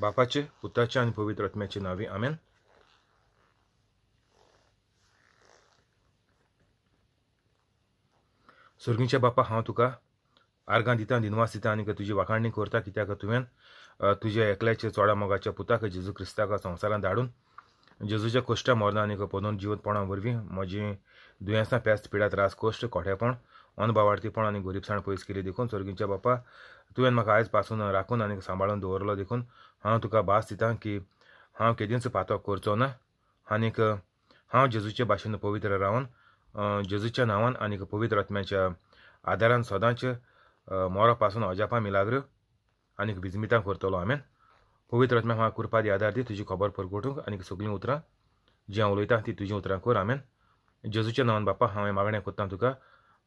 बापाचे पुताचे आणि पवित्र आत्म्याचे नावे आमेन स्वर्गीच्या बापा हांव तुका आर्गां दिता दिनवास दिता आनी तुजी वाखाणणी करता कित्याक तुवें तुज्या एकल्याच्या चोडा मोगाच्या पुताक जेजू क्रिस्ताक संवसारांत धाडून जेजूच्या कष्टा मरना आनी पदून जीवनपणा वरवीं म्हजी दुयेंसां पेस्त पिडा त्रास कोश्ट कोठेपण अनुभव वाडतीपण आनी पयस केली देखून सर्गीच्या बापा तुवें म्हाका आयज पासून राखून आणि सांबाळून दवरलो देखून हांव तुका भास दितां की हांव केदींच पातो करचो ना आनीक हांव जेजूचे भाशेन पवित्र रावन जेजूच्या नांवान आनीक पवित्र आत्म्याच्या आदारान सदांच मोरा पासून अजापा मिलाग्र आनीक विजमितां करतलो हांवें पवित्र आत्म्याक म्हाका कृपा दी आदार दी तुजी खबर परकोटूंक आनीक सगळीं उतरां जीं हांव उलयतां तीं तुजीं उतरां कर हांवें जेजूच्या नांवान बापा हांवें मागणें करतां तुका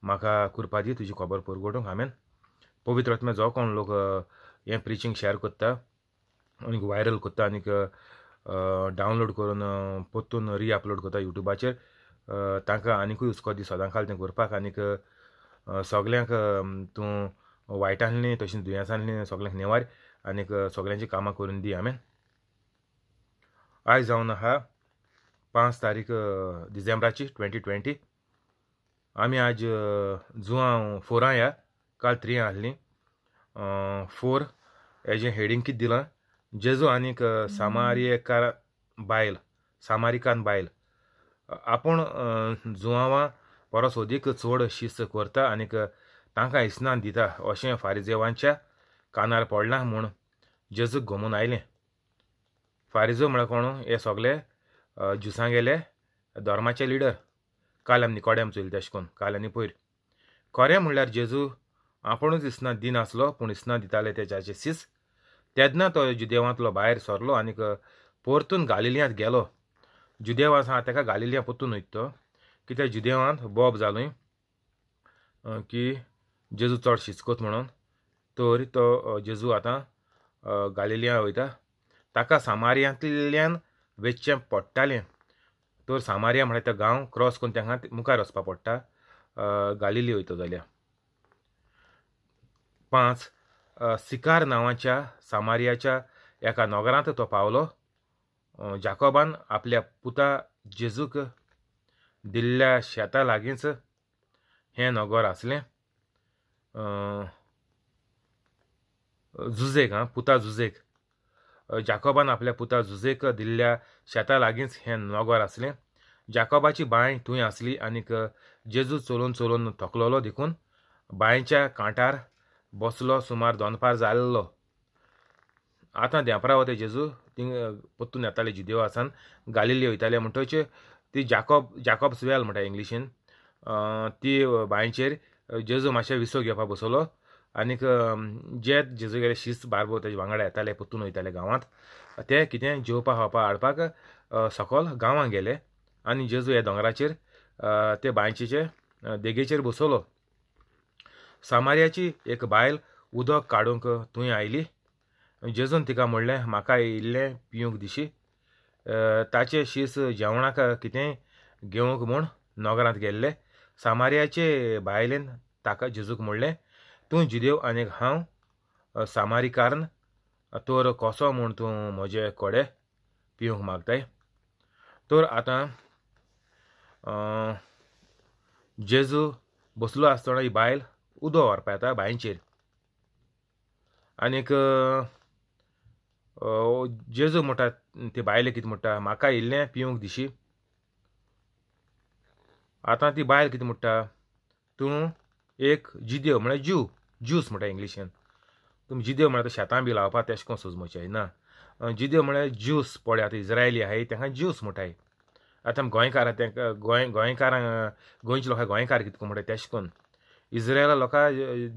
म्हाका कृपा दी तुजी खबर पुरगोटूंक हांवें पवित्र आत्म्या जो कोण लोक हें प्रिचींग शेअर कोत्ता आनीक व्हायरल कोत्ता आनीक डावनलोड करून परतून अपलोड कोता युट्यूबाचेर तांकां आनिकूय उस्को दी सदां काल तें करपाक आनीक सगल्यांक तूं वायटांनी तशीं दुयेंसांनी सगल्यांक नेवार आनीक सगल्यांची कामां करून दी हांवें आयज जावन आहा पांच तारीख डिसेंबराची ट्वेंटी ट्वेंटी आज जुआं फोरां या काल त्रियां आसलीं फोर हेजें हेडींग कित दिलां जेजू आनीक सामारियेकार बायल सामारिकान बायल आपूण जुवावा परस सोदीक चड शिस्त करता आनीक तांकां इस्नान दिता अशें फारिजेवांच्या कानार पडलां म्हूण जेजूक घुमून आयलें फारिजो म्हळ्यार कोण हे सगळे जुसां गेले धर्माचे लिडर काल आमनी कोड्याम चोयल तेश कोन्न काल आनी पयर खरें म्हणल्यार जेजू आपुणूच दिसना दिनासलो पूण इसना दिताले तेजाचे शीस तेदना तो जुदेवांतलो भायर सरलो आनीक परतून गालिल्यांत गेलो जुदेवास आसा तेका गालिल्या परतून वयत तो कित्याक जुदेवांत बॉब जालोय की जेजू चड शिचकोत म्हणून तर तो जेजू आतां गालिल्या वयता ताका सामारियांतल्यान वेचचें पडटालें तर सामारिया म्हळ्यार तो गांव क्रॉस करून तांकां मुखार वचपा पडटा गालिली वयतो जाल्यार पांच सिकार नांवाच्या सामारियाच्या एका नगरात तो पावलो जाकोबान आपल्या पुता जेजूक दिल्ल्या शेता लागींच हें नगर आसलें जुजेक हां पुता जुजेक जाकोबान आपल्या पुता झुजेक दिल्ल्या शेता लागींच हें नोगोर आसलें जाकोबाची बांय थंय आसली आनीक जेजू चलून चलून थकलोलो देखून बांयच्या कांटार बसलो सुमार दोनपार जाल्लो आतां देंपरा वता जेजू थिंग पोत्तून येताले देव आसान गालिल्ली वयताले म्हणटच ती जाकोब जाकोब सुवेल म्हणटा इंग्लिशीन ती बांयचेर जेजू मातशें विसो घेवपाक बसलो आनीक जे जेजू गेले शिस्त बारबो तेजे वांगडा येताले परतून वयताले गांवांत ते कितें जेवपा खावपा हाडपाक सकल गांवांत गेले आनी जेजू हे दोंगराचेर ते बांयचेचे देगेचेर बसवलो सामारियाची एक बायल उदक काडूंक थंय आयली जेजून तिका म्हणलें म्हाका इल्लें पियूंक दिशी ताचे शीस जेवणाक कितेंय घेवंक म्हूण नगरांत गेल्ले सामारियाचे बायलेन ताका जेजूक म्हणलें तूं जिदेव आनीक हांव सामारी कारण तर कसो म्हूण तूं म्हजे कोडे पिवंक मागताय तर आतां जेजू बसलो आसतना ही बायल उदो व्हरपा येता बांयचेर आनीक जेजू म्हणटा ती बायले कितें म्हणटा म्हाका इल्लें पिवंक दिशी आतां ती बायल कितें म्हणटा तूं एक जिदेव म्हळ्यार जीव ज्यूस म्हणटा इंग्लिशीन तुमी जिदेव म्हळ्यार शेतां बी लावपा तेश कोन सुजमोचे ना जिदेव म्हळ्यार ज्यूस पळय आतां इज्रायली आहाय तेंकां ज्यूस म्हणटाय आतां आमी गोयकार तांकां गोंय गोंयकारां गोंयच्या लोकांक गोंयकार कितको म्हणटाय तेश कोन इज्रायला लोकां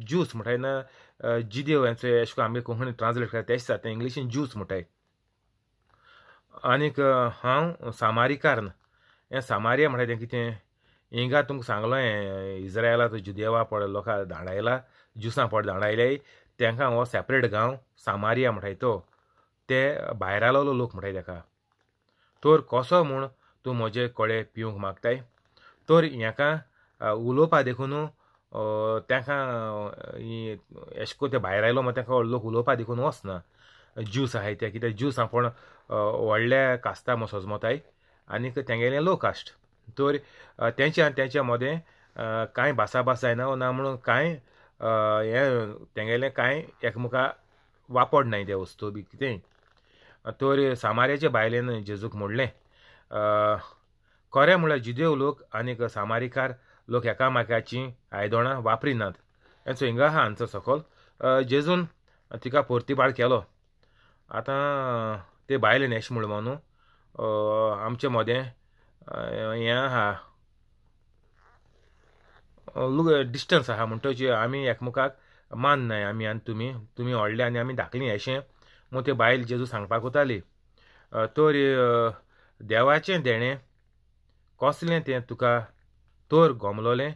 ज्यूस म्हणटाय ना जिदेव हेंचे अशें करून आमगे कोंकणी ट्रान्सलेट करता तेश जाता इंग्लिशीन ज्यूस म्हणटाय आनीक हांव सामारीकार हें सामारिया म्हणटाय तें कितें हिंगा तुमकां सांगलो हें इस्रायला तो जुदेवा पड लोकां धाडायला जुसां पोट धाडून आयले तांकां हो सेपरेट गांव सामारिया म्हणटाय तो ते भायरालो लोक म्हणटाय ताका तर कसो म्हूण तूं म्हजे कळे पिवंक मागताय तर हेका उलोवपा देखून तांकां एश करून ते भायर आयलो मात तांकां लोक उलोवपा देखून वचना ज्यूस आहाय ते कित्याक ज्यूस आपूण व्हडल्या कास्ता म्हूण सजमताय आनीक तेंगेले लो कास्ट तर तेंच्या तेंच्या मदें कांय भासाभास जायना ना म्हणून कांय हे तेंगेलें कांय एकमुखा वापड नाय ते वस्तू बी कितेंय तर सामाऱ्याचे बायलेन जेजूक म्हणलें खरें म्हळ्यार जिदेव लोक आनीक सामारीकार लोक एकामेकाचीं आयदोणां वापरिनात हें हिंगा आहा हांचो सकल जेजून तिका पाड केलो आतां ते बायलेन अशें म्हूण मानू आमचे मोदें हें आहा लुग डिस्टन्स आहा म्हणटच आमी एकामेकाक माननाय आमी आनी तुमी तुमी व्हडले आनी आमी धाकलीं अशें म्हूण ते बायल जेजू सांगपाक वताली तर देवाचें देणें कसलें तें तुका तर गोमलोलें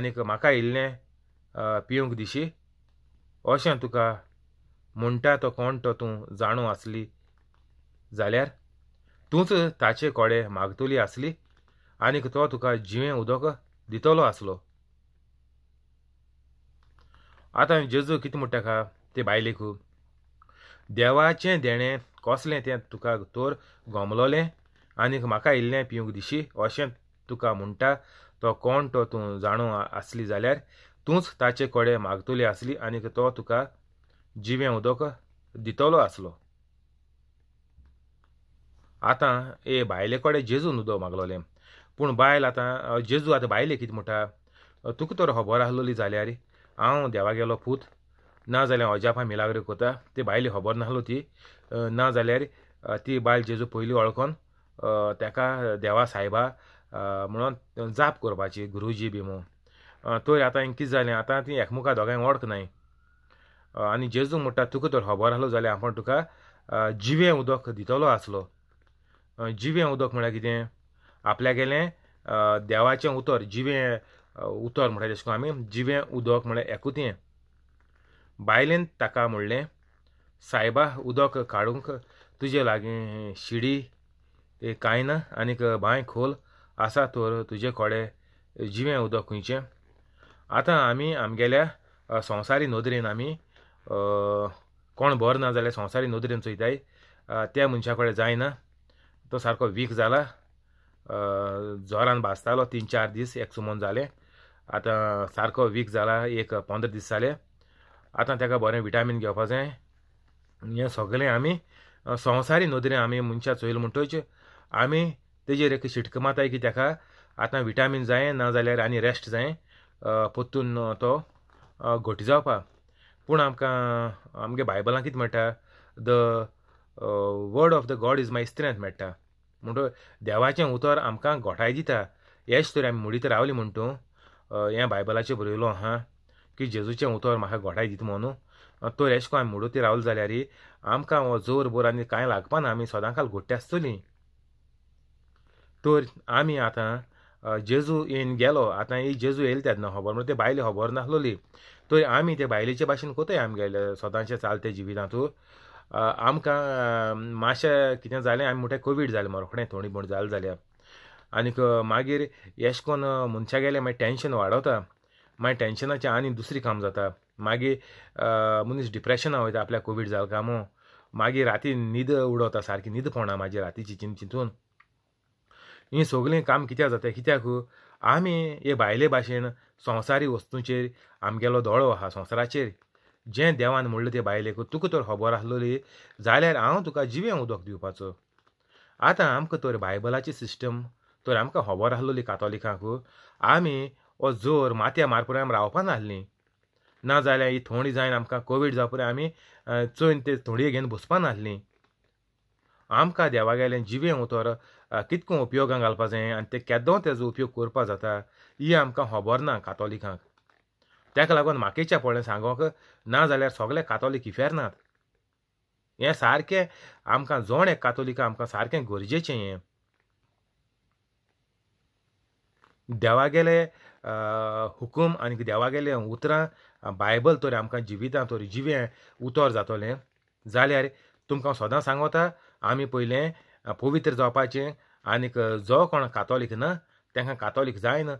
आनीक म्हाका इल्लें पिवंक दिशी अशें तुका म्हणटा तो कोण तो तूं जाणू आसली जाल्यार तूंच ताचे कोडे मागतली आसली आनीक तो तुका जिवें उदक दितलो असलो आता जेजू किती म्हणटा का ते बायलेक देवाचे देणे कसले ते तुका तोर गोमलोले आनीक म्हाका इल्ले पिवंक दिशी अशें तुका म्हणटा तो कोण तो तूं जाणू आसली जाल्यार तूंच ताचे कोडे मागतली आसली आनीक तो तुका जिवे उदक दितलो आसलो आतां ए बायले कडेन जेजून उदक मागलोलें पूण बायल आतां जेजू आतां बायले कितें म्हणटा तुका तर खबर आसलोली जाल्यार हांव देवा गेलो पूत ना जाल्यार अजापा आमी लागरी कोता ती बायली खबर नासलो ती ना जाल्यार ती बायल जेजू पयलीं वळखोन ताका देवा सायबा म्हणून जाप करपाची गुरुजी बी म्हणून तर आतां कितें जालें आतां ती एकमुखा दोगांय वळख नाय आनी जेजू म्हणटा तुका तर खबर आसलो जाल्यार आपण तुका जिवें उदक दितलो आसलो जिवें उदक म्हळ्यार कितें आपल्यागेलें देवाचें उतर जिवें उतर म्हणटा जशें करून आमी जिवें उदक म्हळ्यार एकूतें बायलेन ताका म्हणलें सायबा उदक काडूंक तुजे लागीं शिडी कांय ना आनीक बांय खोल आसा तर तुजे कोडे जिवें उदक खंयचें आतां आमी आमगेल्या संवसारी नोदरेन आमी कोण बरो ना जाल्यार संवसारी नोदरेन चोयताय त्या मनशा कडेन जायना तो सारको वीक जाला जोरान भाजतालो तीन चार दीस एक सुमोन जाले आता सारको वीक जाला एक पंदरा दीस जाले आता तेका बरे विटामीन घेवपा जाय हें सगलें आमी संवसारी नदरें आम्ही मनशा चोयल म्हणटच आम्ही तेजेर एक शिटक माताय की त्याका आता विटामीन जाय जाल्यार आनी रेस्ट जाय पोत्तून तो घोटी जावपा पूण आमकां आमगे बायबलां कितें मेळटा the word of the God is my strength मेळटा म्हणटो देवाचें उतर आमकां घोटाय दिता हेच तरी आमी मुडीत रावली म्हण तूं हें बायबलाचेर बरयलो आहा की जेजूचें उतर म्हाका घोटाय दिता म्हणून तो एश को आमी मुडोती रावलो जाल्यार आमकां हो जोर बोर आनी कांय लागपाना आमी काल घोट्टी आसतलीं तर आमी आतां जेजू येन गेलो आतां ही जेजू येयले तेन्ना खबर म्हणून ते बायले खबर नासलोली तर आमी ते बायलेचे भाशेन कोताय आमगेले सदांचे चालते जिवितांतू आमकां मातशें कितें जालें आमी म्हणटा कोवीड जालें रोखडें थोडी म्हूण जालें जाल्यार आनीक मागीर एशे कोन गेलें मागीर टेंशन वाडोता मागीर टेंशनाचें आनी दुसरें काम जाता मागीर मनीस डिप्रेशना वयता आपल्या कोवीड जालें कामो मागीर राती न्हीद उडोवता सारकी न्हीद पोवना म्हाजी रातीची चिंतून हीं सगळीं काम कित्याक जाता कित्याक आमी हे भायले भाशेन संवसारी वस्तूंचेर आमगेलो दोळो आहा संवसाराचेर जे देवान म्हणलें ते बायलेक तुका तर खबर आसलोली जाल्यार हांव तुका जिवें उदक दिवपाचो आतां आमकां तर बायबलाची सिस्टम तर आमकां खबर आसलोली कातोलिकांक आमी हो जोर मात्या मारपुराय रावपा नासलीं ना जाल्यार ही थोडी जायन आमकां कोवीड जावपुरे आमी चोयन ते थोडये घेवन बसपा नासलीं आमकां देवागेलें जिवें उतर कितको उपयोगाक घालपा जाय आनी ते केदो तेजो उपयोग करपाक जाता ही आमकां खबर ना कातोलिकांक तेका लागून म्हाकेच्या फुडें सांगोक ना जाल्यार सगळे कातोलीक इफेरनात हें सारकें आमकां जोण एक कातोलिकां आमकां सारकें गरजेचें हें देवागेले हुकूम आनी देवागेले उतरां बायबल तर आमकां जिवितां तरी जिवें उतर जातोलें जाल्यार तुमकां सदां सांगोता आमी पयलें पवित्र जावपाचें आनीक जो कोण कातोलीक ना तांकां कातोलीक जायन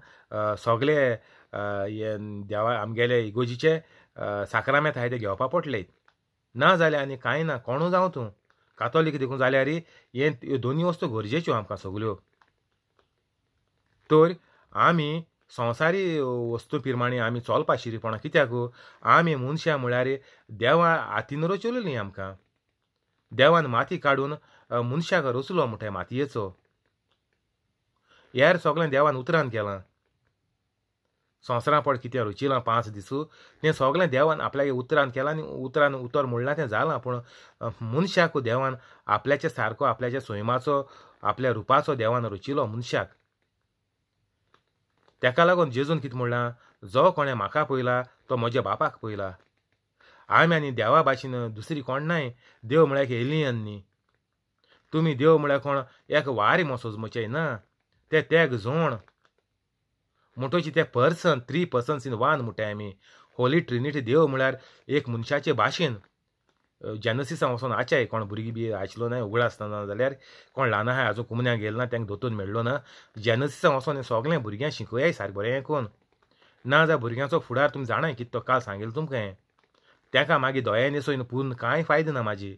सगले हे देवा आमगेले इगोजीचे साकरा मेथाय ते घेवपा पडले ना जाल्यार आनी कांय ना कोणू जावं तूं कातोलीक देखून जाल्यार हे ह्यो दोनी वस्तू गरजेच्यो आमकां सगल्यो तर आमी संवसारी वस्तू पिरमाणे आमी चलपा शिरीपणां कित्याक आमी मनशां म्हळ्यार देवा हातीन रचयलो न्ही आमकां देवान माती काडून मनशाक रचलो म्हणटा मातयेचो हेर सगळें देवान उतरान केलां संवसारा पड कित्या रुचिलां पांच दिसू तें सगळें देवान आपल्या उतरान केलां आनी उतरान उतर म्हणलां तें जालां पूण मनशाक देवान आपल्याचे सारको आपल्याच्या सैमाचो आपल्या रुपाचो देवान रुचिलो मनशाक तेका लागून जेजून कितें म्हणलां जो कोणें म्हाका पहिला तो म्हज्या बापाक पहिला आमी आनी देवा भाशेन दुसरी कोण नाय देव म्हळ्यार एलियन न्ही तुमी देव म्हळ्यार कोण एक वारी मोसोजमचे ना ते तेग जोण म्हणटोची ते person three persons in one म्हणटाय आमी होली ट्रिनिटी देव म्हळ्यार एक मनशाचे भाशेन जेनसिसां वचून आचाय कोण भुरगीं बी आशिल्लो ना उगडा आसतना जाल्यार कोण ल्हान आहा आजून कुमन्याक गेल ना तेंकां दोतोर मेळ्ळो ना जेनसिसां वचोन हें सगळें भुरग्यांक शिकोयाय सारकें बरें कोण ना जाल्यार भुरग्यांचो फुडार तुमी जाणाय कित तो काल सांगिल्लो तुमकां हें तेका मागीर दोळ्यांनी सोयन पुरून कांय फायदो ना म्हाजी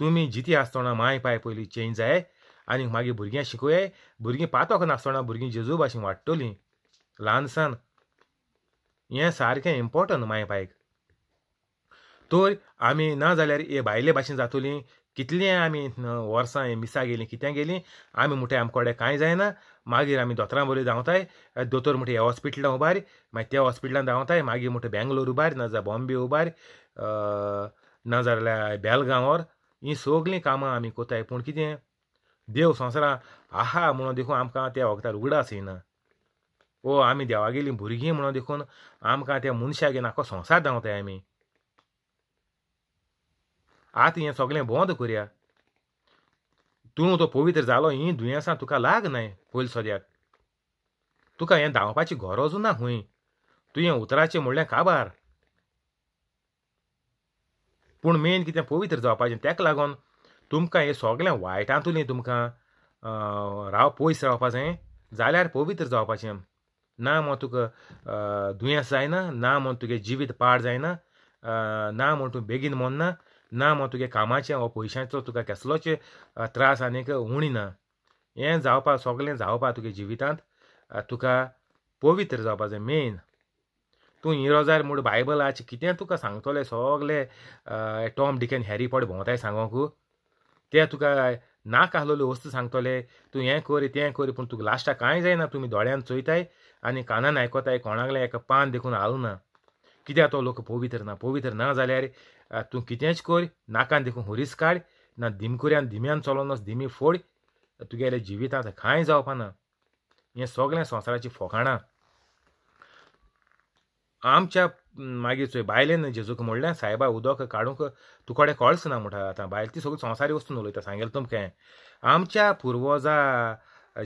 तुमी जिती आसतना माय पाय पयलीं चेंज जाय आनीक मागीर भुरग्यां शिकोये भुरगीं पातोक नासतना भुरगीं जेजू भाशेन वाडटलीं ल्हानसान हें सारकें इम्पोर्टंट माय बायक तर आमी ना जाल्यार हे भायले भाशेन जातलीं कितलीं आमी वर्सां हें मिसा गेलीं कितें गेलीं आमी म्हणटा आमचे कडेन कांय जायना मागीर आमी दोतोरां बरी धांवताय दोतोर म्हणटा ह्या हॉस्पिटलां उबार मागीर त्या हॉस्पिटलान धांवताय मागीर म्हणटा बेंगलोर उबार नाजाल्यार बॉम्बे उबार नाजाल्यार बेलगांवर हीं सगळीं कामां आमी कोताय पूण कितें देव संसार आहा म्हणून देखून आमकां त्या वखदार उगडास येना ओ आमी देवागेलीं भुरगीं म्हणून देखून आमकां त्या मनशागेन आखो संवसार धांवताय आमी आतां हें सगळें बोंद करया तूं तो पवित्र जालो ही दुयेंसां तुका लाग न्हय पयलीं सद्याक तुका हें धांवपाची गरज ना तू तुवें उतराचें म्हणलें काबार पूण मेन कितें पवित्र जावपाचें तेका लागोन तुमकां हें सोगलें वायटांतूय तुमकां राव पयस रावपाचें जाल्यार पवित्र जावपाचें ना म्हण तुका दुयेंस जायना ना म्हण तुगे जिवीत पाड जायना ना म्हूण तूं बेगीन मोन्ना ना म्हूण तुगे कामाचें वा पयशांचो तुका कसलोच त्रास आनीक उणी ना हें जावपा सगळें जावपा तुगे जिवितांत तुका पवित्र जावपाक जाय मेन तूं जाय म्हूण बायबलाचें कितें तुका सांगतलें सगळें टॉम डिकेन हॅरी पॉट भोंवताय सांगोकू ते तुका नाक आहलोल्यो वस्तू सांगतले तू हे कर ते कर पूण तुका लास्टाक कांय जायना तुमी दोळ्यान चोयताय आनी कानान आयकताय कोणागले एका पान देखून हालूं ना कित्याक तो लोक पवित्र ना पवित्र ना जाल्यार तूं कितेंच कर नाकान देखून हुरीस काड ना दिमकुऱ्यान धिम्यान चलोन नस दिमी फोड तुगेल्या जिवितांत कांय ना हे सगळें संवसाराचीं फोकाणां आमच्या मागीर चोय बायलेन जेजूक म्हणलें सायबा उदक काडूंक तुकडे कळच ना म्हणटा आतां बायल ती सगळी संवसारी वस्तून उलयता सांगेल तुमकां आमच्या पुर्वजा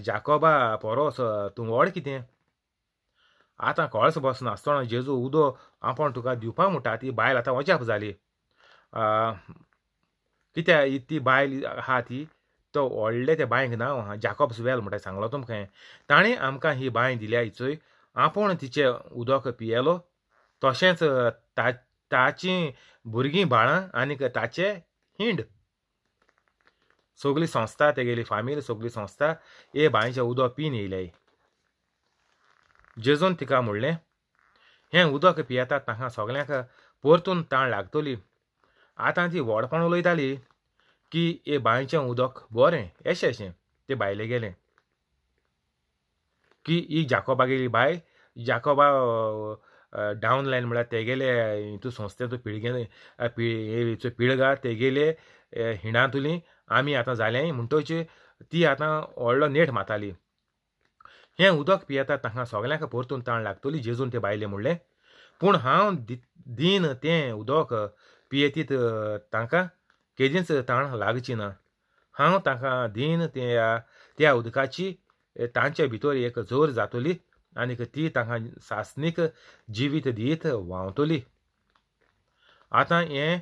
जाकोबा परोस तूं व्हड कितें आतां कळस बसना आसतना जेजू उदो आपण तुका दिवपा म्हणटा ती बायल आतां अजाप जाली कित्या ती बायल आहा ती तो व्हडले ते बांयक नांव आहा जाकोब्स वेल म्हणटा सांगलो तुमकां ताणें आमकां ही बांय दिल्या हिचोय आपूण तिचें उदक पियेलो तशेंच ता ताचीं भुरगीं बाळां आनीक ताचे हिंड सगली संस्था तेगेली फामील सगली संस्था हे बांयचें उदक पिन येयल्याय जेजून तिका म्हणलें हें उदक पियेता तांकां सगळ्यांक परतून ताण लागतली आतां ती व्हडपण उलयताली की हे बांयचें उदक बरें अशें ते बायले गेलें की ही जाकोबा गेली जाकोबा डावन लायन म्हळ्यार तेगेले हितू संस्थेचो पिळगेन पिळगेचो पिळगा तेगेले हिणांतुली आमी आतां जालें म्हणटोची ती आतां व्हडलो नेट माताली हें उदक पियेता तांकां सगळ्यांक परतून ताण लागतली जेजून ते बायले म्हणलें पूण हांव दिन तें उदक पियेतीत तांकां केदीच ताण लागची ना हांव तांकां दिन त्या त्या उदकाची तांचे भितर एक जोर जातली आनीक ती तांकां सासनीक जिवीत दीत व्हांवतली आतां हें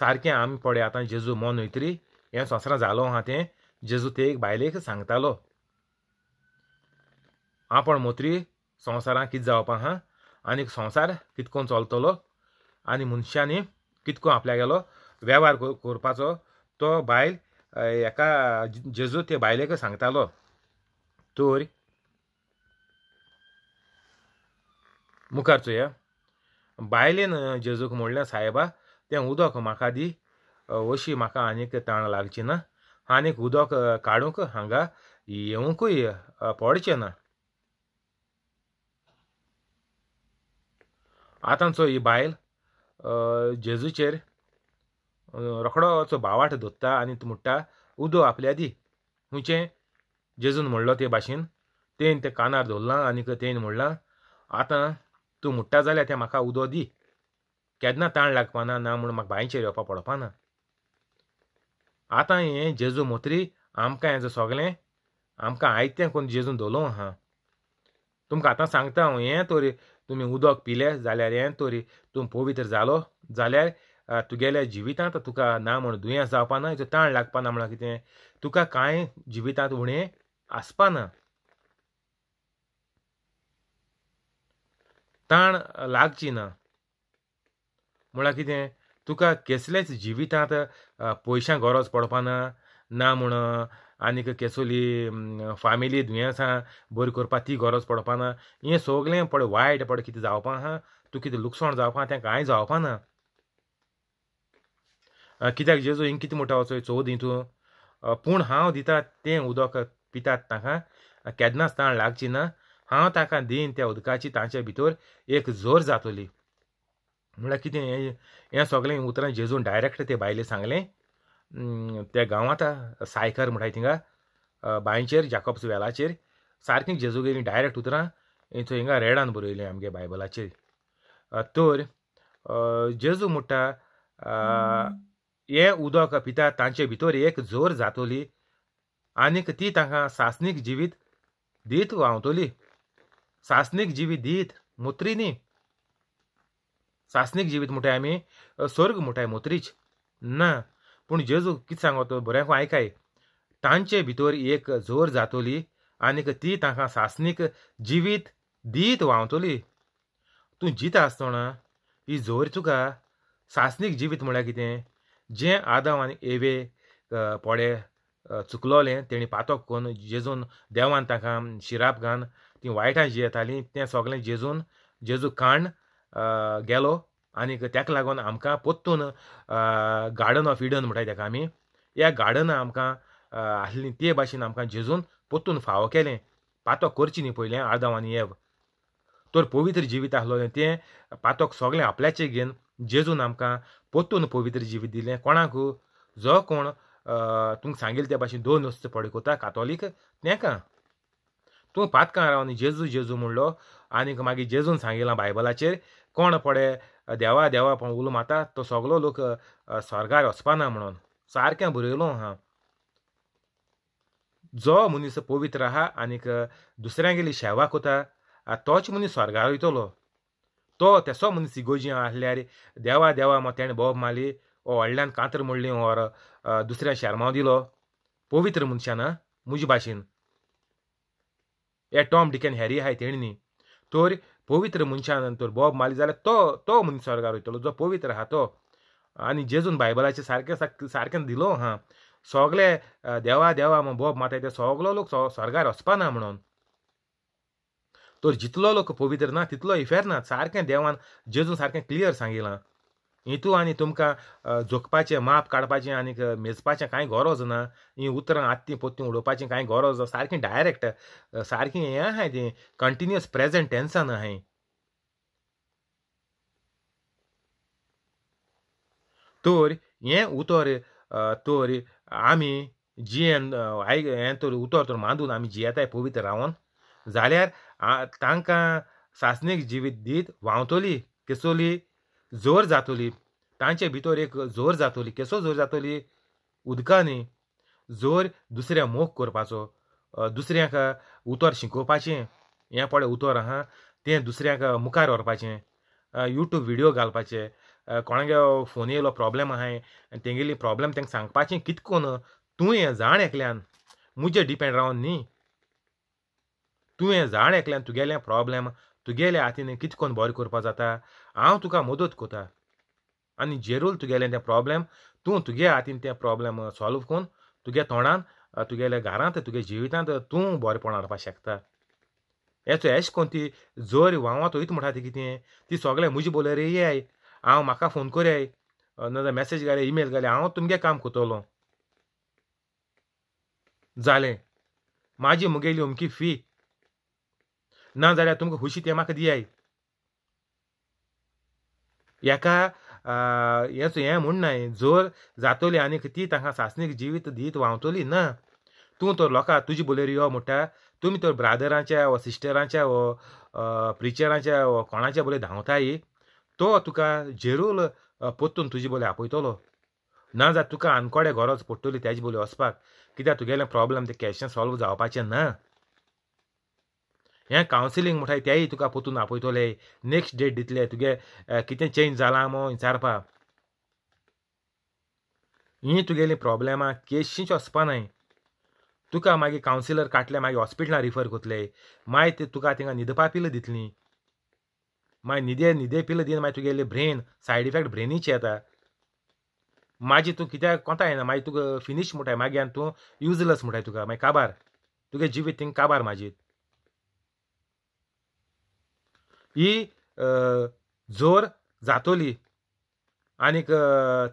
सारकें आमी पडया आतां जेजू मोन वयतरी हें संवसारां जालो आहा तें जेजू ते एक बायलेक सांगतालो आपण मोत्री संवसारां कितें जावपा आहा आनी संवसार कितकोण चलतलो आनी मनशांनी कितको आपल्यागेलो वेव्हार करपाचो तो बायल एका जेजू ते बायलेक सांगतालो तर चोया बायलेन जेजूक म्हणलें सायबा तें उदक म्हाका दी अशी म्हाका आनीक ताण लागची ना आनीक उदक काडूंक हांगा येवंकूय पडचें ना आतांचो ही बायल जेजूचेर रोखडोचो बावाट धोत्ता आनी म्हणटा उदो आपल्या दी खुंयचें जेजून म्हणलो ते भाशेन तेन ते कानार धरलां आनीक तेन म्हणलां आतां तूं मुट्टा जाल्यार तें म्हाका उदो दी केन्ना ताण लागपाना ना म्हूण म्हाका बांयचेर येवपा पडपाना आतां हें जेजू मोत्री आमकां हें सोगलें आमकां आयतें कोण जेजून धोलो आहा तुमकां आतां सांगता हांव हें तोरी तुमी उदक पिलें जाल्यार हें तोरी तूं पवित्र जालो जाल्यार तुगेल्या जिवितांत तुका ना म्हण दुयेंस जावपाना ताण लागपाना म्हणून कितें तुका कांय जिवितांत उणें आसपाना ताण लागची ना म्हळ्यार कितें तुका केसलेच जिवितांत पयशां गरज पडपाना ना म्हूण आनीक केसोली फामिली दुयेंसां बरी करपा ती गरज पडपाना हें सगलें पड वायट पड कितें जावपा आहा तूं कितें लुकसाण जावपा तें कांय जावपा ना कित्याक जेजू हिंग कितें म्हणटा वचोय चवथ हितूं पूण हांव दिता तें उदक पितात ताका केन्नाच ताण लागची ना हांव ताका दिन त्या उदकाची तांचे भितर एक जोर जातली म्हळ्यार कितें हें सगळें उतरां जेजून डायरेक्ट ते बायले सांगलें त्या गांवांत सायकर म्हणटाय थिंगा बांयचेर जाकोब्स वेलाचेर सारकीं गेलीं डायरेक्ट उतरां थंय हिंगा रेडान बरयलीं आमगे बायबलाचेर तर जेजू म्हणटा हें उदक पिता तांचे भितर एक जोर जातली आनीक ती तांकां सासनीक जिवीत दीत व्हांवतली सासनिक जीवी मोत्री मुत्रीनी सासनिक जिवीत म्हणटा आमी स्वर्ग म्हणटाय मोत्रीच ना पूण जेजू कितें सांगतो बऱ्याक आयकाय तांचे भितर एक जोर जातोली आनीक ती तांकां सासनीक जिवीत दीत व्हांवतली तूं जिता आसतना ही जोर तुका सासनीक जिवीत म्हळ्यार कितें जें आदव आनी एवे पोळे चुकलोलें तेणी पातोक कोन्न जेजून देवान तांकां शिराप घान तीं जीं येतालीं तें सगळें जेजून जेजू काण गेलो आनीक तेका लागून आमकां पोत्तून गार्डन ऑफ इडन म्हणटाय तेका आमी ह्या गार्डनां आमकां आसलीं ते भाशेन आमकां जेजून पोत्तून फावो केलें पातो करची न्ही पयलें आदांव आनी येव तर पवित्र जिवीत आसलोलें तें पातोक सगळें आपल्याचें घेवन जेजून आमकां पोत्तून पवित्र जिवीत दिलें कोणाक जो कोण तुमकां सांगिल्ले ते भाशेन दोन वस्त पडकोता कातोलीक तेका तूं पातकार रावन जेजू जेजू म्हणलो आनीक मागीर जेजून सांगिलां बायबलाचेर कोण पडे देवा देवा पण उलो माता तो सगलो लोक स्वर्गार वचपाना म्हणून सारकें बरयलो हा जो मनीस पवित्र आहा आनीक दुसऱ्यांगेली शेवा कोता तोच मनीस स्वर्गार वयतलो तो तेसो मनीस इगोजी आसल्यार देवा देवा मग ताणें बोब मारली ओ व्हडल्यान कांतर मोडली और हो, दुसऱ्या शर्माव दिलो पवित्र मनशान म्हजे भाशेन हे टॉम डिकेन हॅरी आहाय तेणी तर पवित्र मनशा नंतर बॉब माली जाल्यार तो तो मनीस स्वर्गार वयतलो जो पवित्र आहा तो आनी जेजून बायबलाचे सारकें सारकें दिलो हा सगळे देवा देवा म्हण बॉब माताय ते सगलो लोक स्वर्गार वचपाना म्हणून तर जितलो लोक पवित्र ना तितलो इफेर ना सारकें देवान जेजून सारकें क्लियर सांगिलां हितू आनी तुमकां जोखपाचें माप काडपाचें आनी मेजपाचें कांय गरज ना हीं उतरां आत्ती पोत्तीं उडोवपाचें कांय गरज ना सारकें डायरेक्ट सारकें हें आहाय तें कंटिन्युअस प्रेजेंट टेन्सान आहाय तर हें उतर तर आमी जियेन आय हें तर उतर तर मांदून आमी जियेताय पवित्र रावन जाल्यार तांकां सासणीक जिवीत दीत व्हांवतली केसोली जोर जातोली तांचे भितर एक जोर जातोली केसो जोर जातोली उदकांनी जोर दुसऱ्या मोग करपाचो दुसऱ्याक उतर शिकोवपाचें हें पळय उतर आहा तें दुसऱ्याक मुखार व्हरपाचें युट्यूब व्हिडियो घालपाचे कोणागे फोन येयलो प्रॉब्लेम आहाय तेंगेली प्रॉब्लेम तेंकां सांगपाचें कितकोन तुवें जाण एकल्यान मुजे डिपेंड रावन न्ही तुवें जाण एकल्यान तुगेले प्रॉब्लेम तुगेल्या हातीन कितकोन बरें करपा जाता हांव तुका मदत कोता आनी जेरूल तुगेलें तें प्रोब्लेम तूं तुगे हातीन तें प्रोब्लेम सॉल्व करून तुगे तोंडान तुगेल्या घरांत तुगे जिवितांत तूं बरेपण हाडपाक शकता हेचो एश कोन ती जोर वांवा वयत म्हणटा ती कितें ती सगळें म्हजे बोलेर येयाय हांव म्हाका फोन करयाय नाजाल्यार मॅसेज घाले ईमेल घाले हांव तुमगे काम कोतोलो जालें म्हाजी मुगेली अमकी फी ना जाल्यार तुमकां खुशी तें म्हाका दियाय एका हे हें म्हणनाय जोर जातोली आणि ती तांकां सासणीक जिवीत दीत व्हांवतली ना तूं तर लोकां तुजे बोलेर यो म्हणटा तुमी तर ब्रादरांच्या वा सिस्टरांच्या वो प्रिचरांच्या वो कोणाच्या बोले धांवताय तो तुका जेरूल पोत्तून तुजे बोले आपयतलो ना जाल्यार तुका आनकोडे गरज पडटली तेजे बोले वचपाक कित्याक तुगेले प्रोब्लम ते कॅशन सॉल्व जावपाचें ना हें कावन्सिलींग म्हणटा तेय तुका पोतून आपयतले नेक्स्ट डेट दितले तुगे कितें चेंज जालां मो विचारपा ही तुगेली प्रॉब्लेमां केशींच वचपानाय तुका मागीर कावन्सिलर काटले मागीर हॉस्पिटलां रिफर करतले मागीर ते तुका तिंगा न्हिदपा पिलां दितलीं मागीर न्हिदे न्हिदे पिलां दिन मागीर तुगेलें ब्रेन सायड इफेक्ट ब्रेनीचे येता मागीर तूं कित्याक कोता येना मागीर तुका फिनीश म्हणटाय मागीर तूं युजलस म्हणटाय तुका मागीर काबार तुगे जिवीत थिंग काबार म्हाजीत ही जोर जातोली आनीक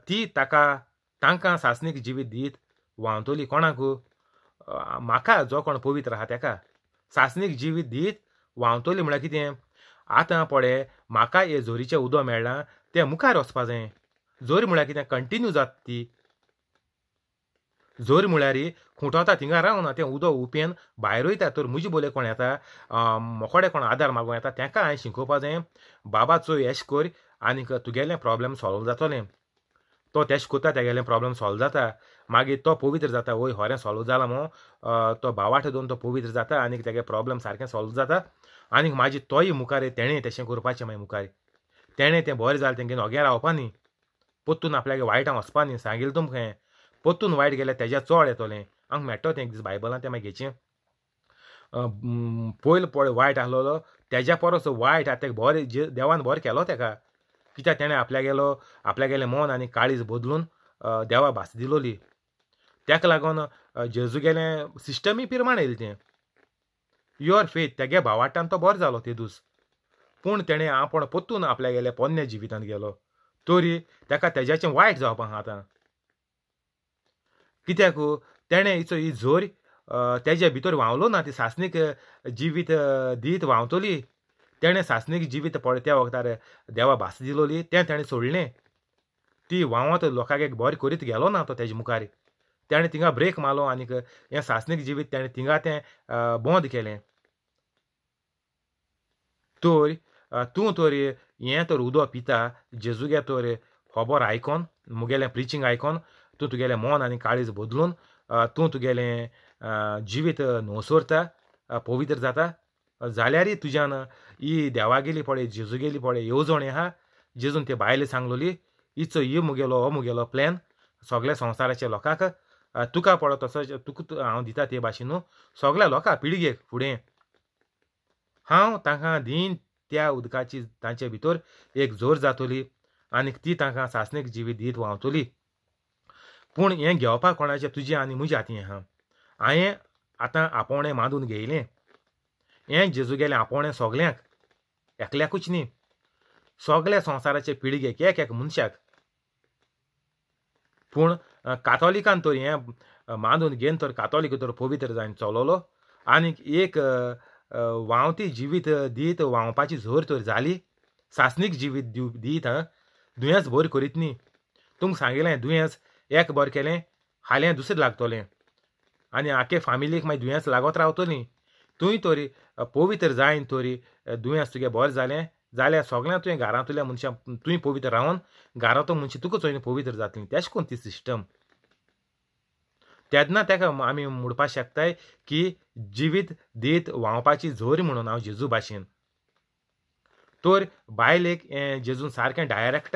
ती ताका तांकां सासनीक जिवीत दीत व्हांवतोली कोणाक म्हाका जो कोण पवित्र आहा ताका सासनीक जिवीत दीत व्हांवतोली म्हळ्यार कितें आतां पळय म्हाका हे झोरीचें उदक मेळ्ळां तें मुखार वचपा जाय जोरी म्हळ्यार कितें कंटिन्यू जाता ती जोर म्हळ्यार खुंटोता थिंगा रावना तें उदक उपेन भायर वयता तर म्हजे बोले कोण येता मोकडे कोण आदार मागूं येता तांकां हांवें शिकोवपा जाय बाबा चोय एश कर आनीक तुगेलें प्रॉब्लम सोल्व जातोलें तो तेश कोता तेगेलें प्रॉब्लम सोल्व जाता मागीर तो पवित्र जाता वय होरें सॉल्व जाला मो तो बावाठ दोन तो पवित्र जाता आनीक तेगे प्रॉब्लम सारकें सोल्व जाता आनीक म्हाजी तोय मुखार तेणें तशें करपाचें मागीर मुखार तेणें तें बरें जालें तेंगे नोग्यार रावपा न्ही पोत्तून आपल्यागे वायटान वचपा न्ही सांगिल्लें तुमकां परतून वायट गेल्यार तेज्या चोड येतोलें मेळटो तें एक दीस बायबलां तें मागीर घेचें पयलो पळय वायट आसलोलो तेज्या परस वायट आतां बरें जे देवान बरें केलो तेका कित्याक तेणें आपल्या आपल्यागेलें मन आनी काळीज बदलून देवा भास दिलोली तेका लागोन जेजूगेलें सिस्टमी पिरमाण येयलें तें युअर फेथ तेगे भावाटान तो बरो जालो तेदूस पूण तेणें आपण पोत्तून गेले पोन्न्या जिवितांत गेलो तरी तेका तेज्याचें वायट जावपाक आतां कित्याक तेणें इचो ही झोर तेजे भितर व्हांवलो ना ती सासणीक जिवीत दीत व्हांवतली तेणें सासणीक जिवीत त्या वखदार देवा भास दिलोली तें तेणें सोडलें ती व्हांवत लोकांक एक बरें करीत गेलो ना तो तेजे मुखार तेणें तिंगा ब्रेक मारलो आनीक हें सासणीक जिवीत तेणें तिंगा तें बोंद केलें तर तूं तर हें तर उदो पिता जेजुगे तर खबर आयकोन मुगेलें प्रिचींग आयकोन तूं तुगेलें मोन आनी काळीज बदलून तूं तुगेलें जिवीत नवसोरता पवित्र जाता जाल्यारी तुज्यान ही देवागेली पळय जेजूगेली पळय येवजण आहा जेजून ते बायले सांगलोली इचो ही मुगेलो हो मुगेलो प्लॅन सगळ्या संवसाराच्या लोकांक तुका पळो तसो तुका हांव दिता ते भाशेन सगळ्या लोकां पिळगेक फुडें हांव तांकां दिन त्या उदकाची तांचे भितर एक जोर जातली आनी ती तांकां सासणीक जिवीत दीत व्हांवतली पूण हें घेवपाक कोणाचें तुजें आनी म्हजें हातीन आहा हांयें आतां आपोवणें मादून घेयलें हें जेजुगेलें आपोवणें सोगल्यांक एकल्याकूच न्ही सोगल्या संवसाराचे पिळगेक एक एक मनशाक पूण कातोलिकान तर हें मानून घेन तर कातोलीक तर पवित्र जावन चलोलो आनीक एक वावती जिवीत दीत वावपाची झोर तर जाली सासनीक जिवीत दिव दीत दुयेंस भर करीत न्ही तुमकां सांगिल्लें दुयेंस एक बरें केलें हालें दुसरें लागतलें आनी आखे फामिलीक मागीर दुयेंस लागत रावतलीं तुवें तरी पवित्र जायन तरी दुयेंस तुगे बरें जालें जाल्यार सगळ्या तुवें घरांतल्या मनशां तुवें पवित्र रावन घरांतलो मनशां तुका चोयन पवित्र जातलीं तेश कोन ती सिस्टम तेदना तेका आमी म्हणपाक शकताय की जिवीत देत व्हांवपाची झोर म्हणून हांव जेजू भाशेन तर बायलेक जेजून सारकें डायरेक्ट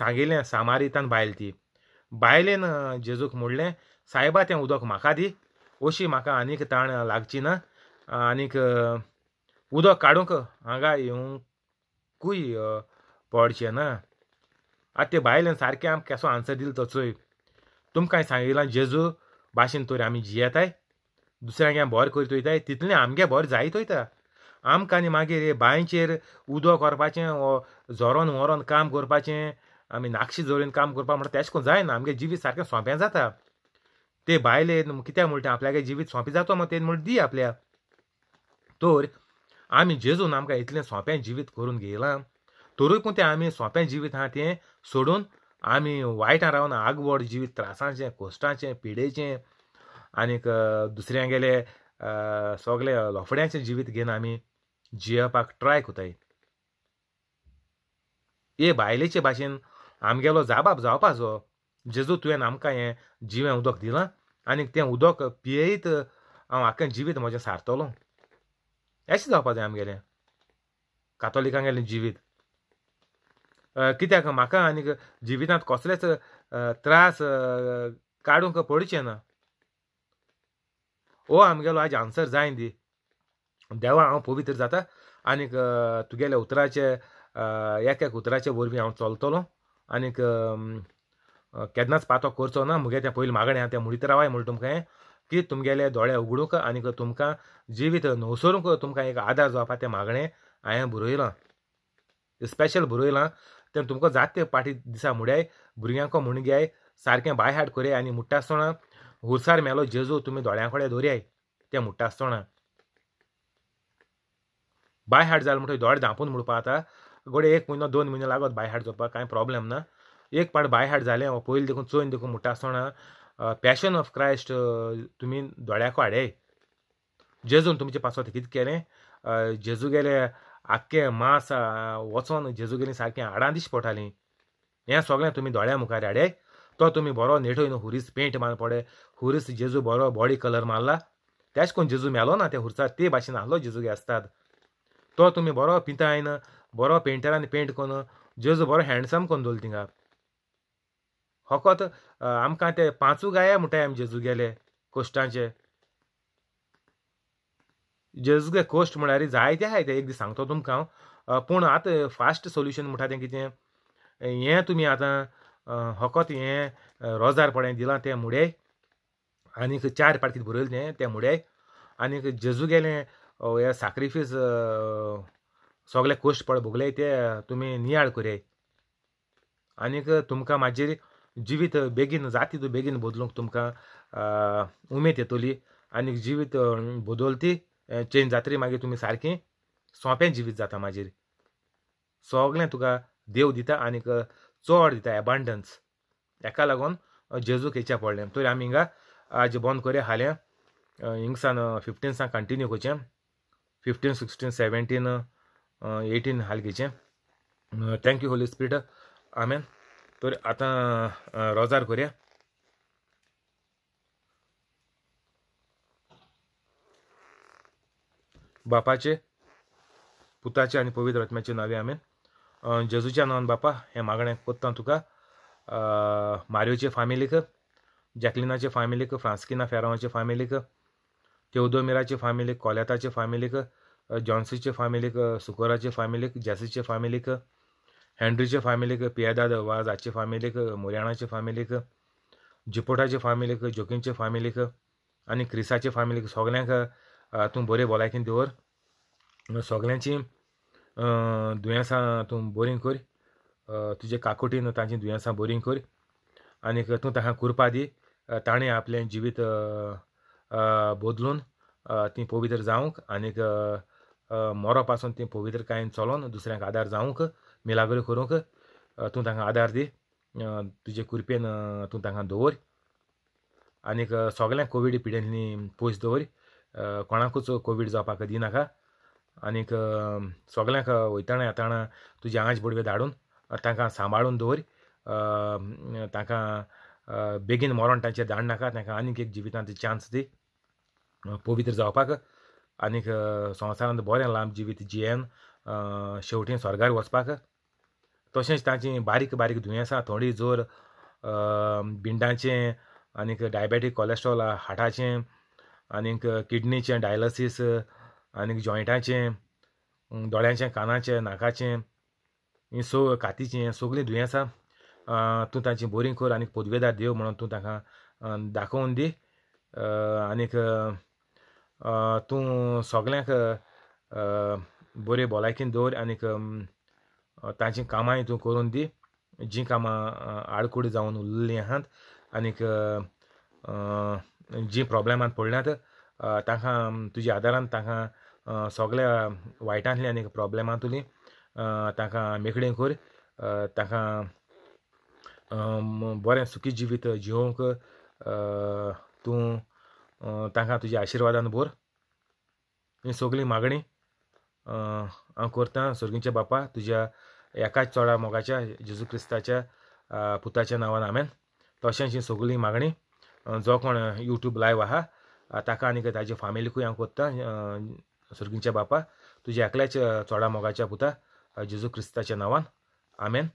सांगिल्लें सामारितान बायल ती बायलेन जेजूक म्हणलें सायबा तें उदक म्हाका दी अशी म्हाका आनीक ताण लागची ना आनीक उदक काडूंक हांगा येवंकूय पडचें ना आतां ते बायलेन सारकें आमकां केसो आन्सर दिलो तो चोय तुमकां सांगिलां जेजू भाशेन तर आमी जियेताय दुसऱ्यांगे बोर करीत वयताय तितलें आमगे बोर जायत वयता आमकां आनी मागीर हे बांयचेर उदक व्हरपाचें झरोन व्हरोन काम करपाचें आमी नाक्षी जोरीन काम करपा म्हणटा तेश कोन्न जायना आमगे जिवीत सारकें सोंपें जाता ते बायले कित्याक म्हणटा आपल्यागे जिवीत सोंपें जातो मग ते म्हणून दी आपल्या तर आमी जेजून आमकां इतलें सोंपें जिवीत करून घेयलां तरूय पूण तें आमी सोंपें जिवीत आहा तें सोडून आमी वायटां रावन आगवड जिवीत त्रासांचें कोश्टांचें पिडेचें आनीक दुसऱ्यांगेले सगळे लोफड्यांचें जिवीत घेवन आमी जियेवपाक ट्राय कोताय हे बायलेचे भाशेन आमगेलो जाबाब जावपाचो जेजू तुवें आमकां हें जिवें उदक दिलां आनी तें उदक पियेत हांव आख्खें जिवीत म्हजें सारतलों एशें जावपा जाय आमगेलें कातोलिकांगेलें जिवीत कित्याक म्हाका आनीक जिवितांत कसलेच त्रास काडूंक पडचे ना हो आमगेलो आज आन्सर जाय दी देवा हांव पवित्र जाता आनीक तुगेल्या उतराचे एक एक उतराचे वरवीं हांव चलतलों आनीक केन्नाच पातो करचो ना मुगे तें पयलीं मागणें आहा तें म्हणीत रावाय म्हूण तुमकां की तुमगेले दोळे उगडूंक आनीक तुमकां जिवीत न्हवसरूंक तुमकां एक आदार जावपा तें मागणें हांवें बरयलां स्पेशल बरयलां तें तुमकां जाते पाटी दिसा मुड्याय भुरग्यांक म्हूण गेय सारकें बाय हाड करय आनी मुट्टा आसतना हुरसार मेलो जेजू तुमी दोळ्यां कडेन दवरयाय तें म्हुट्टा आसतना बाय हाड जालें म्हणटकीर दोळे धांपून म्हणपा आतां गोडे एक म्हयनो दोन म्हयनो लागत बाय हाड जावपाक कांय प्रॉब्लेम ना एक पाट बाय हाड जालें हो पयलीं देखून चोयन देखून म्हणटा आसतना पॅशन ऑफ क्रायस्ट तुमी दोळ्याक हाडय जेजून तुमचे पासून कितें केलें जेजू गेले आख्खे मास वचोन गेली सारकें आडां दिश पडटालीं हें सगळे तुमी दोळ्या मुखार हाडय तो तुमी बरो न्हू हुरीस पेंट मार पडे हुरीस जेजू बरो बॉडी कलर मारला त्याच कोण जेजू मेलो ना त्या हुरसार ते भाशेन आहलो गे आसतात तो तुमी बरो पितायन बरो पेंटरान पेंट कोन्न जेजू बरो हँडसम करून दोल तिंगा होकोत आमकां ते पांचू गाया म्हणटाय आमी गेले कोश्टांचे गे कोश्ट म्हळ्यार जायते आहाय ते एक दीस सांगतो तुमकां पूण आतां फास्ट सोल्युशन म्हणटा तें कितें हें तुमी आतां होकोत हें रोजारपणे दिलां तें मुडय आनीक चार पाट कितें बरयलें तें तें मुडे आनीक जेजूगेलें हें साक्रिफीस सगळे कोश्ट पड भोगले ते तुमी नियाळ करे आनीक तुमकां म्हाजेर जिवीत बेगीन जाती तूं बेगीन बदलूंक तुमकां उमेद येतली आनीक जिवीत बदलती चेंज जातरी मागीर तुमी सारकें सोंपें जिवीत जाता म्हाजेर सगळें तुका देव दिता आनीक चड दिता एबांडन्स हेका लागून जेजूक येचें पडलें तरी आमी हिंगा आज बंद करया हाले हिंगसान फिफ्टीनसान कंटिन्यू करचें फिफ्टीन सिक्स्टीन सेवेंटीन एटीन हालगीचे थँक्यू होली स्पिरिट आमेन तर आतां रोजार कोरया बापाचे पुताचे आणि पवित्र आत्म्याचे नावे आमेन जेजूच्या नांवान बापा हें मागणें कोत्तां तुका मारियोचे फामिलीक जॅकलिनाचे फामिलीक फ्रांस्किना फेरांवाचे फामिलीक तेवदोमिराचे फामिलीक कॉलेताचे फामिलीक जॉन्सीचे फॅमिलीक सुकराचे फॅमिलीक जॅसीचे फामिलीक हँड्रीचे फामिलीक पियादाद वाजाचे फामिलीक मुरियाणाचे फॅमिलीक जिपोटाचे फॅमिलीक जोकिनचे फॅमिलीक आनी क्रिसाचे फामिलीक सोगल्यांक तूं बरे भलायकेन दवर सोगल्यांची दुयेंसां तूं बोरींग कर तुजे काकुटीन तांची दुयेंसां बोरींग कर आनीक तूं ताका कुरपा दी ताणें आपलें जिवीत बदलून ती पवित्र जावंक आनीक मोरा पासून ती पवित्र कायन चलोन दुसऱ्यांक आदार जावंक मिलाग्री करूंक तूं तांकां आदार दी तुजे कुरपेन तूं तांकां दवर आनीक सगळ्यांक कोवीड पिड्यांनी पयस दवर कोणाकूच कोवीड जावपाक दिनाका आनीक सगळ्यांक वयताना येताना तुजे आज बुडवे धाडून तांकां सांबाळून दवर तांकां बेगीन मरण धाड धाडनाका तांकां आनीक एक जिवितांत चान्स दी पवित्र जावपाक आनीक संवसारांत बरें लांब जिवीत जियेन शेवटी स्वर्गार वचपाक तशेंच तांचीं बारीक बारीक दुयेंसां थोडी जोर बिंडाचें आनीक डायबेटीक कॉलेस्ट्रॉल हार्टाचें आनीक किडनीचें डायलसीस आनीक जॉयंटाचें दोळ्यांचें कानाचें नाकाचें हीं सो कातीचीं सगलीं दुयेंसां तूं तांची बोरी कर आनी पदवेदार देव म्हणून तूं ताका दाखोवन दी आनीक तूं सोगल्यांक बरी भलायकेन दवर आनीक तांची कामांय तूं करून दी जी कामां आडकूड जावन उरलेलीं आहात आनीक जी प्रॉब्लेमांत पडल्यात तांकां तुज्या आदारान तांकां सगळ्या वायटांतलीं आनीक प्रॉब्लेमांतली तांकां मेकळी कर तांकां बरें सुखी जिवीत जिवंक तूं तांकां तुज्या आशिर्वादान भर ही सगळी मागणी हांव करतां सोर्गीच्या बापा तुज्या एकाच चोडा मोगाच्या जेजू क्रिस्ताच्या पुताच्या नांवान हांवें तशेंच ही सगळी मागणी जो कोण युट्यूब लायव्ह आहा ताका आनी ताजे फामिलीकूय हांव कोत्ता सोर्गीच्या बापा तुज्या एकल्याच चोडा मोगाच्या पुता जेजू क्रिस्ताच्या नांवान आमेन